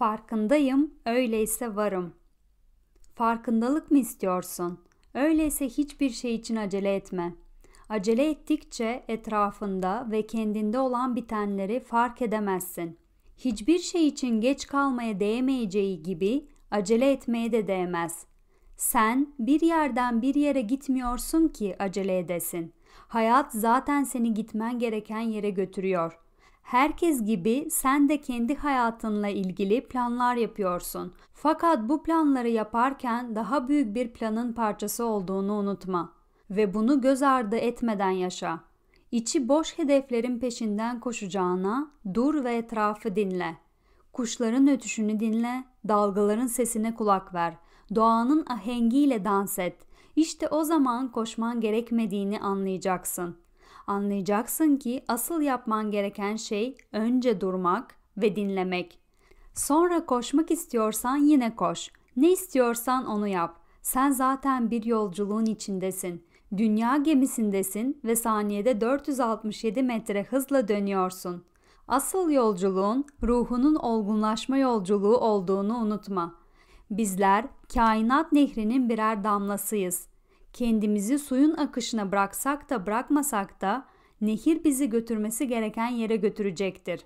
Farkındayım, öyleyse varım. Farkındalık mı istiyorsun? Öyleyse hiçbir şey için acele etme. Acele ettikçe etrafında ve kendinde olan bitenleri fark edemezsin. Hiçbir şey için geç kalmaya değmeyeceği gibi acele etmeye de değmez. Sen bir yerden bir yere gitmiyorsun ki acele edesin. Hayat zaten seni gitmen gereken yere götürüyor.'' Herkes gibi sen de kendi hayatınla ilgili planlar yapıyorsun. Fakat bu planları yaparken daha büyük bir planın parçası olduğunu unutma ve bunu göz ardı etmeden yaşa. İçi boş hedeflerin peşinden koşacağına dur ve etrafı dinle. Kuşların ötüşünü dinle, dalgaların sesine kulak ver. Doğanın ahengiyle dans et. İşte o zaman koşman gerekmediğini anlayacaksın.'' Anlayacaksın ki asıl yapman gereken şey önce durmak ve dinlemek. Sonra koşmak istiyorsan yine koş. Ne istiyorsan onu yap. Sen zaten bir yolculuğun içindesin. Dünya gemisindesin ve saniyede 467 metre hızla dönüyorsun. Asıl yolculuğun ruhunun olgunlaşma yolculuğu olduğunu unutma. Bizler kainat nehrinin birer damlasıyız Kendimizi suyun akışına bıraksak da bırakmasak da nehir bizi götürmesi gereken yere götürecektir.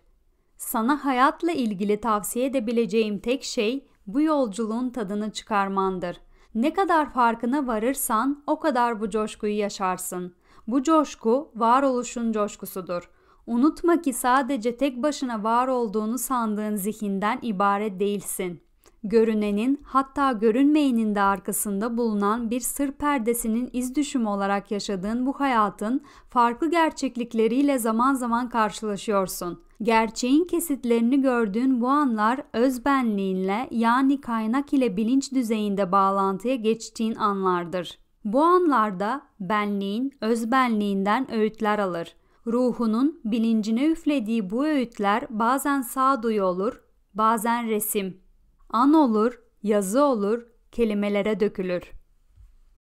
Sana hayatla ilgili tavsiye edebileceğim tek şey bu yolculuğun tadını çıkarmandır. Ne kadar farkına varırsan o kadar bu coşkuyu yaşarsın. Bu coşku varoluşun coşkusudur. Unutma ki sadece tek başına var olduğunu sandığın zihinden ibaret değilsin görünenin hatta görünmeyenin de arkasında bulunan bir sır perdesinin iz düşümü olarak yaşadığın bu hayatın farklı gerçeklikleriyle zaman zaman karşılaşıyorsun. Gerçeğin kesitlerini gördüğün bu anlar özbenliğinle yani kaynak ile bilinç düzeyinde bağlantıya geçtiğin anlardır. Bu anlarda benliğin özbenliğinden öğütler alır. Ruhunun bilincine üflediği bu öğütler bazen sağduyu olur, bazen resim, an olur, yazı olur, kelimelere dökülür.